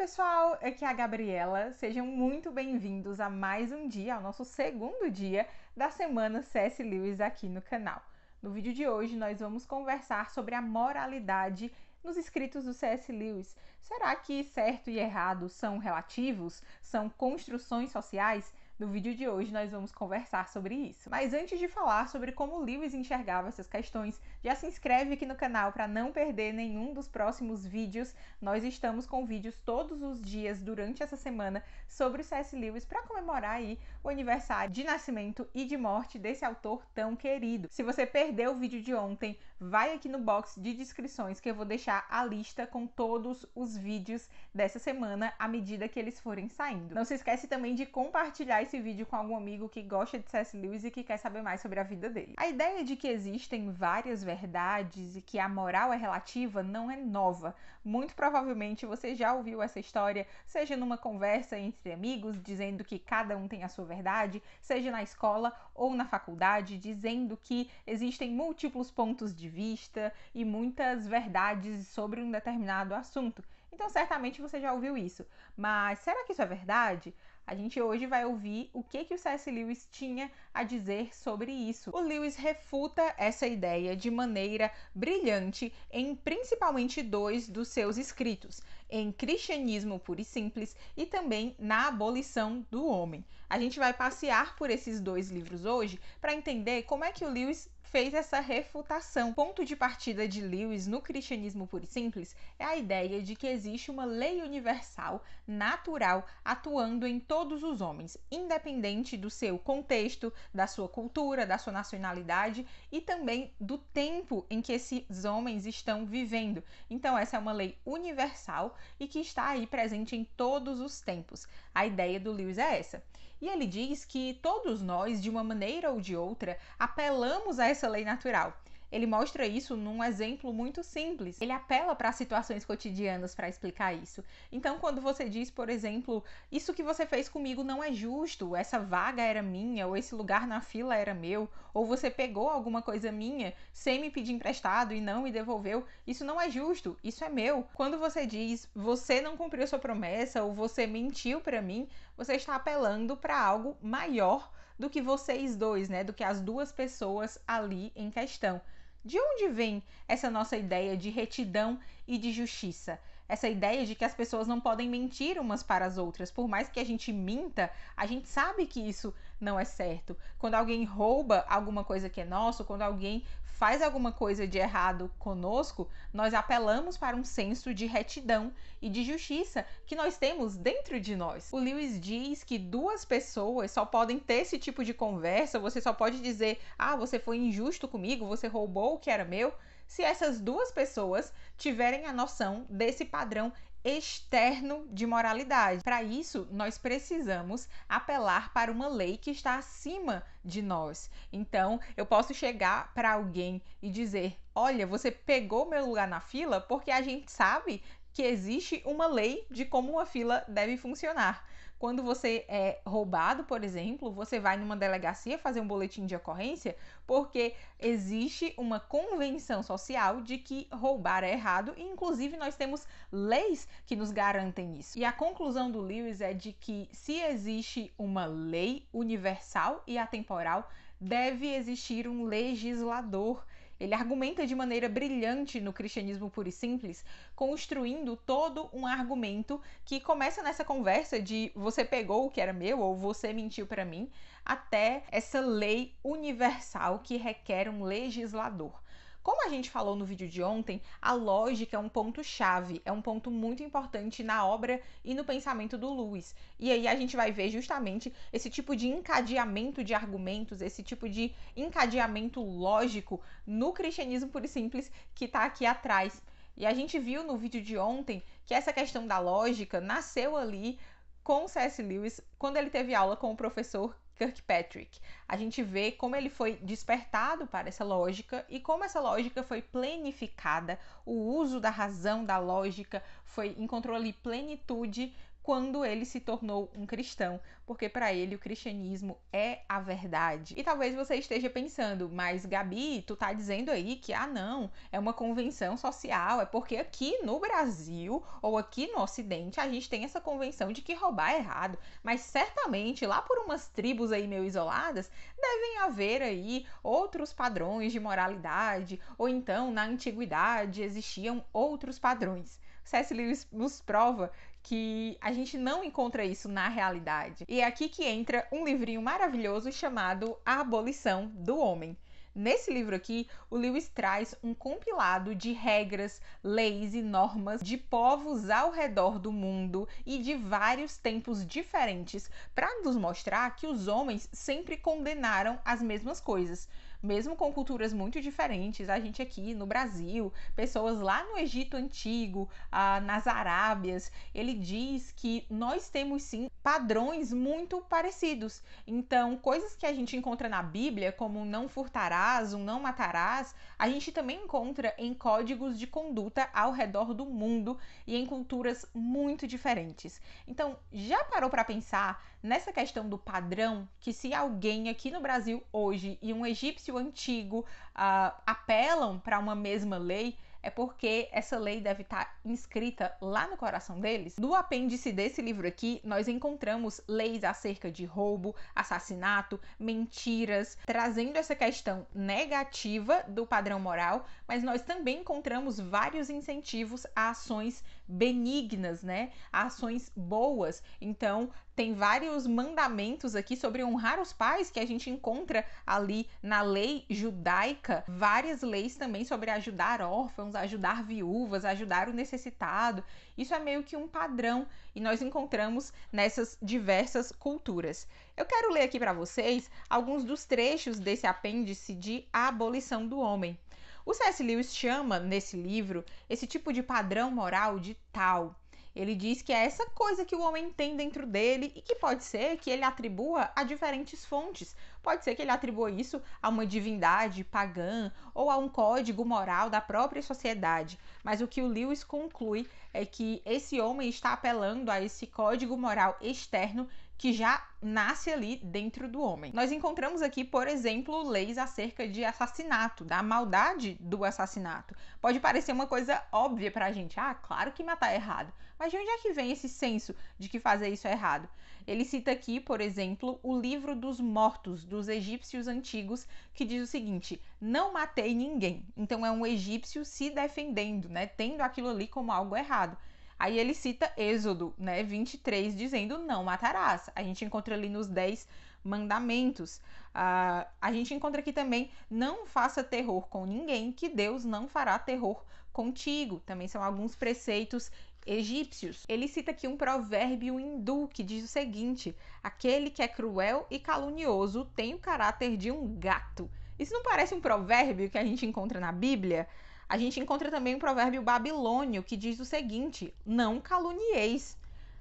pessoal, aqui é a Gabriela. Sejam muito bem-vindos a mais um dia, ao nosso segundo dia da semana C.S. Lewis aqui no canal. No vídeo de hoje nós vamos conversar sobre a moralidade nos escritos do C.S. Lewis. Será que certo e errado são relativos? São construções sociais? No vídeo de hoje nós vamos conversar sobre isso. Mas antes de falar sobre como Lewis enxergava essas questões, já se inscreve aqui no canal para não perder nenhum dos próximos vídeos. Nós estamos com vídeos todos os dias durante essa semana sobre o C.S. Lewis para comemorar aí o aniversário de nascimento e de morte desse autor tão querido. Se você perdeu o vídeo de ontem, vai aqui no box de descrições que eu vou deixar a lista com todos os vídeos dessa semana à medida que eles forem saindo. Não se esquece também de compartilhar esse vídeo com algum amigo que gosta de C.S. Lewis e que quer saber mais sobre a vida dele. A ideia de que existem várias verdades e que a moral é relativa não é nova. Muito provavelmente você já ouviu essa história, seja numa conversa entre amigos, dizendo que cada um tem a sua verdade, seja na escola ou na faculdade, dizendo que existem múltiplos pontos de vista e muitas verdades sobre um determinado assunto. Então, certamente você já ouviu isso. Mas será que isso é verdade? A gente hoje vai ouvir o que, que o C.S. Lewis tinha a dizer sobre isso. O Lewis refuta essa ideia de maneira brilhante em principalmente dois dos seus escritos, em Cristianismo Puro e Simples e também na Abolição do Homem. A gente vai passear por esses dois livros hoje para entender como é que o Lewis fez essa refutação. Ponto de partida de Lewis no cristianismo puro e simples é a ideia de que existe uma lei universal, natural, atuando em todos os homens, independente do seu contexto, da sua cultura, da sua nacionalidade e também do tempo em que esses homens estão vivendo. Então, essa é uma lei universal e que está aí presente em todos os tempos. A ideia do Lewis é essa. E ele diz que todos nós, de uma maneira ou de outra, apelamos a essa lei natural. Ele mostra isso num exemplo muito simples. Ele apela para situações cotidianas para explicar isso. Então, quando você diz, por exemplo, isso que você fez comigo não é justo, essa vaga era minha, ou esse lugar na fila era meu, ou você pegou alguma coisa minha sem me pedir emprestado e não me devolveu, isso não é justo, isso é meu. Quando você diz, você não cumpriu sua promessa ou você mentiu para mim, você está apelando para algo maior do que vocês dois, né? Do que as duas pessoas ali em questão. De onde vem essa nossa ideia de retidão e de justiça? essa ideia de que as pessoas não podem mentir umas para as outras. Por mais que a gente minta, a gente sabe que isso não é certo. Quando alguém rouba alguma coisa que é nosso, quando alguém faz alguma coisa de errado conosco, nós apelamos para um senso de retidão e de justiça que nós temos dentro de nós. O Lewis diz que duas pessoas só podem ter esse tipo de conversa, você só pode dizer: "Ah, você foi injusto comigo, você roubou o que era meu", se essas duas pessoas tiverem a noção desse padrão externo de moralidade. Para isso, nós precisamos apelar para uma lei que está acima de nós. Então, eu posso chegar para alguém e dizer: "Olha, você pegou meu lugar na fila", porque a gente sabe que existe uma lei de como uma fila deve funcionar. Quando você é roubado, por exemplo, você vai numa delegacia fazer um boletim de ocorrência, porque existe uma convenção social de que roubar é errado e inclusive nós temos leis que nos garantem isso. E a conclusão do Lewis é de que se existe uma lei universal e atemporal, deve existir um legislador ele argumenta de maneira brilhante no cristianismo puro e simples, construindo todo um argumento que começa nessa conversa de você pegou o que era meu ou você mentiu para mim, até essa lei universal que requer um legislador. Como a gente falou no vídeo de ontem, a lógica é um ponto-chave, é um ponto muito importante na obra e no pensamento do Lewis. E aí a gente vai ver justamente esse tipo de encadeamento de argumentos, esse tipo de encadeamento lógico no cristianismo por simples que está aqui atrás. E a gente viu no vídeo de ontem que essa questão da lógica nasceu ali com C.S. Lewis quando ele teve aula com o professor Kirkpatrick. A gente vê como ele foi despertado para essa lógica e como essa lógica foi planificada, o uso da razão, da lógica, foi encontrou ali plenitude quando ele se tornou um cristão, porque para ele o cristianismo é a verdade. E talvez você esteja pensando, mas Gabi, tu tá dizendo aí que ah não, é uma convenção social, é porque aqui no Brasil ou aqui no ocidente a gente tem essa convenção de que roubar é errado, mas certamente lá por umas tribos aí meio isoladas devem haver aí outros padrões de moralidade, ou então na antiguidade existiam outros padrões. C.S. Lewis nos prova que a gente não encontra isso na realidade. E é aqui que entra um livrinho maravilhoso chamado A Abolição do Homem. Nesse livro aqui, o Lewis traz um compilado de regras, leis e normas de povos ao redor do mundo e de vários tempos diferentes para nos mostrar que os homens sempre condenaram as mesmas coisas mesmo com culturas muito diferentes, a gente aqui no Brasil, pessoas lá no Egito Antigo, ah, nas Arábias, ele diz que nós temos sim padrões muito parecidos. Então, coisas que a gente encontra na Bíblia, como não furtarás, um não matarás, a gente também encontra em códigos de conduta ao redor do mundo e em culturas muito diferentes. Então, já parou para pensar nessa questão do padrão que se alguém aqui no Brasil hoje e um egípcio antigo uh, apelam para uma mesma lei, é porque essa lei deve estar tá inscrita lá no coração deles. No apêndice desse livro aqui, nós encontramos leis acerca de roubo, assassinato, mentiras, trazendo essa questão negativa do padrão moral, mas nós também encontramos vários incentivos a ações benignas, né? A ações boas. Então, tem vários mandamentos aqui sobre honrar os pais que a gente encontra ali na lei judaica, várias leis também sobre ajudar órfãos, ajudar viúvas, ajudar o necessitado. Isso é meio que um padrão e nós encontramos nessas diversas culturas. Eu quero ler aqui para vocês alguns dos trechos desse apêndice de A Abolição do Homem. O C.S. Lewis chama nesse livro esse tipo de padrão moral de tal. Ele diz que é essa coisa que o homem tem dentro dele e que pode ser que ele atribua a diferentes fontes. Pode ser que ele atribua isso a uma divindade pagã ou a um código moral da própria sociedade. Mas o que o Lewis conclui é que esse homem está apelando a esse código moral externo que já nasce ali dentro do homem. Nós encontramos aqui, por exemplo, leis acerca de assassinato, da maldade do assassinato. Pode parecer uma coisa óbvia pra gente, ah, claro que matar é errado. Mas de onde é que vem esse senso de que fazer isso é errado? Ele cita aqui, por exemplo, o livro dos mortos dos egípcios antigos, que diz o seguinte: não matei ninguém. Então é um egípcio se defendendo, né? Tendo aquilo ali como algo errado. Aí ele cita Êxodo, né, 23, dizendo não matarás. A gente encontra ali nos 10 mandamentos. Uh, a gente encontra aqui também não faça terror com ninguém, que Deus não fará terror contigo. Também são alguns preceitos egípcios. Ele cita aqui um provérbio hindu que diz o seguinte: aquele que é cruel e calunioso tem o caráter de um gato. Isso não parece um provérbio que a gente encontra na Bíblia? A gente encontra também o provérbio babilônio que diz o seguinte: não calunieis.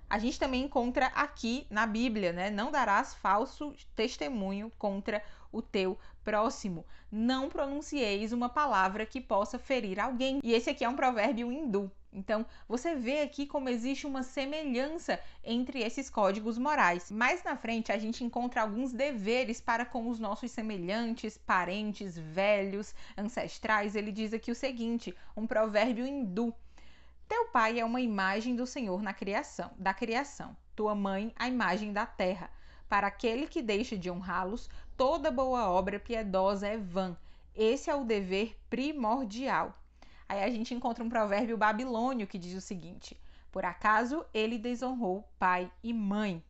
A gente também encontra aqui na Bíblia, né? Não darás falso testemunho contra o teu próximo. Não pronuncieis uma palavra que possa ferir alguém. E esse aqui é um provérbio hindu. Então, você vê aqui como existe uma semelhança entre esses códigos morais. Mais na frente, a gente encontra alguns deveres para com os nossos semelhantes, parentes, velhos, ancestrais. Ele diz aqui o seguinte: um provérbio hindu. Teu pai é uma imagem do Senhor na criação, da criação. Tua mãe, a imagem da terra. Para aquele que deixa de honrá-los, toda boa obra piedosa é vã. Esse é o dever primordial. Aí a gente encontra um provérbio babilônio que diz o seguinte: Por acaso ele desonrou pai e mãe.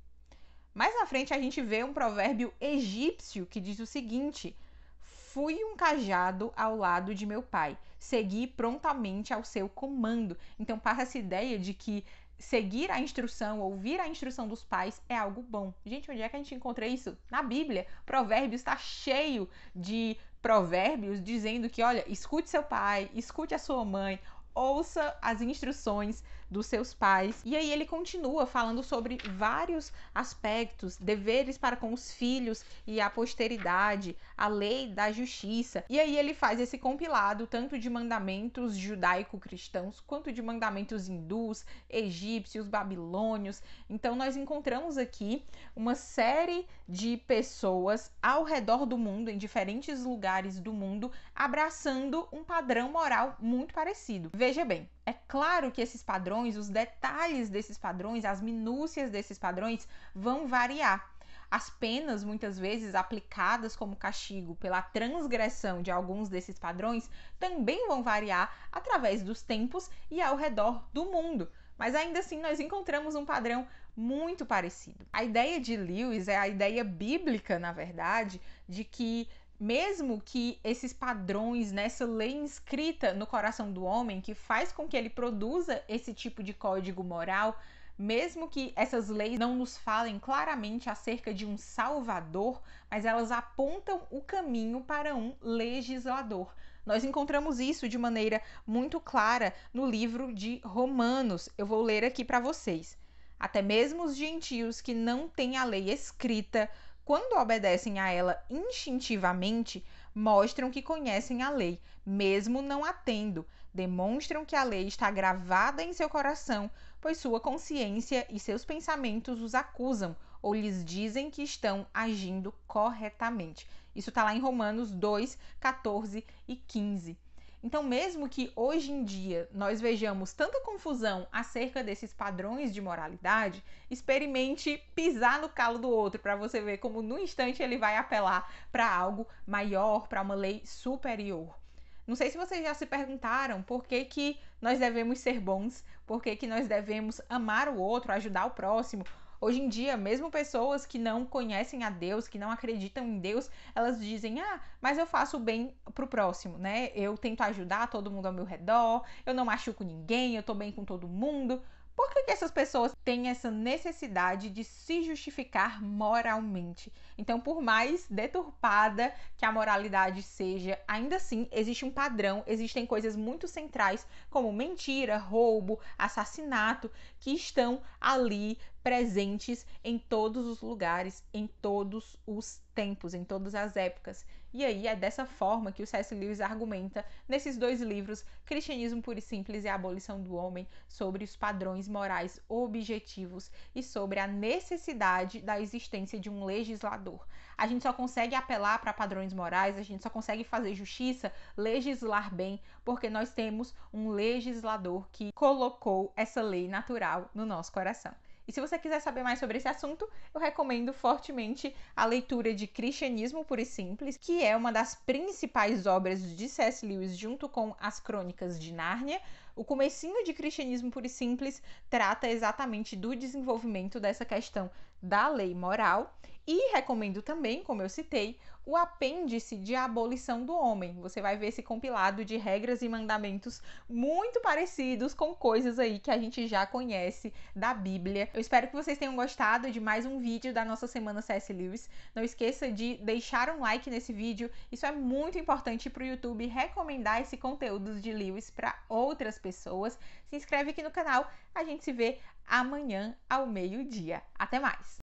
Mais na frente a gente vê um provérbio egípcio que diz o seguinte: Fui um cajado ao lado de meu pai, segui prontamente ao seu comando. Então passa essa ideia de que seguir a instrução, ouvir a instrução dos pais é algo bom. Gente, onde é que a gente encontra isso? Na Bíblia. Provérbios está cheio de provérbios dizendo que, olha, escute seu pai, escute a sua mãe, ouça as instruções dos seus pais. E aí ele continua falando sobre vários aspectos, deveres para com os filhos e a posteridade, a lei da justiça. E aí ele faz esse compilado tanto de mandamentos judaico-cristãos quanto de mandamentos hindus, egípcios, babilônios. Então nós encontramos aqui uma série de pessoas ao redor do mundo, em diferentes lugares do mundo, abraçando um padrão moral muito parecido. Veja bem, é claro que esses padrões, os detalhes desses padrões, as minúcias desses padrões vão variar. As penas, muitas vezes aplicadas como castigo pela transgressão de alguns desses padrões, também vão variar através dos tempos e ao redor do mundo. Mas ainda assim, nós encontramos um padrão muito parecido. A ideia de Lewis é a ideia bíblica, na verdade, de que mesmo que esses padrões nessa né, lei inscrita no coração do homem que faz com que ele produza esse tipo de código moral, mesmo que essas leis não nos falem claramente acerca de um salvador, mas elas apontam o caminho para um legislador. Nós encontramos isso de maneira muito clara no livro de Romanos. Eu vou ler aqui para vocês. Até mesmo os gentios que não têm a lei escrita quando obedecem a ela instintivamente, mostram que conhecem a lei, mesmo não a tendo, demonstram que a lei está gravada em seu coração, pois sua consciência e seus pensamentos os acusam ou lhes dizem que estão agindo corretamente. Isso está lá em Romanos 2, 14 e 15. Então, mesmo que hoje em dia nós vejamos tanta confusão acerca desses padrões de moralidade, experimente pisar no calo do outro para você ver como no instante ele vai apelar para algo maior, para uma lei superior. Não sei se vocês já se perguntaram por que, que nós devemos ser bons, por que, que nós devemos amar o outro, ajudar o próximo, Hoje em dia, mesmo pessoas que não conhecem a Deus, que não acreditam em Deus, elas dizem: "Ah, mas eu faço o bem pro próximo, né? Eu tento ajudar todo mundo ao meu redor, eu não machuco ninguém, eu tô bem com todo mundo". Por que, que, essas pessoas têm essa necessidade de se justificar moralmente? Então, por mais deturpada que a moralidade seja, ainda assim existe um padrão, existem coisas muito centrais, como mentira, roubo, assassinato, que estão ali presentes em todos os lugares, em todos os tempos, em todas as épocas. E aí é dessa forma que o C.S. Lewis argumenta nesses dois livros, Cristianismo Puro e Simples e a Abolição do Homem, sobre os padrões morais objetivos e sobre a necessidade da existência de um legislador. A gente só consegue apelar para padrões morais, a gente só consegue fazer justiça, legislar bem, porque nós temos um legislador que colocou essa lei natural no nosso coração. E se você quiser saber mais sobre esse assunto, eu recomendo fortemente a leitura de Cristianismo Puro e Simples, que é uma das principais obras de C.S. Lewis junto com As Crônicas de Nárnia. O comecinho de Cristianismo Puro e Simples trata exatamente do desenvolvimento dessa questão da lei moral e recomendo também, como eu citei, o apêndice de abolição do homem. Você vai ver esse compilado de regras e mandamentos muito parecidos com coisas aí que a gente já conhece da Bíblia. Eu espero que vocês tenham gostado de mais um vídeo da nossa semana C.S. Lewis. Não esqueça de deixar um like nesse vídeo. Isso é muito importante para o YouTube recomendar esse conteúdo de Lewis para outras pessoas. Se inscreve aqui no canal. A gente se vê amanhã ao meio-dia. Até mais.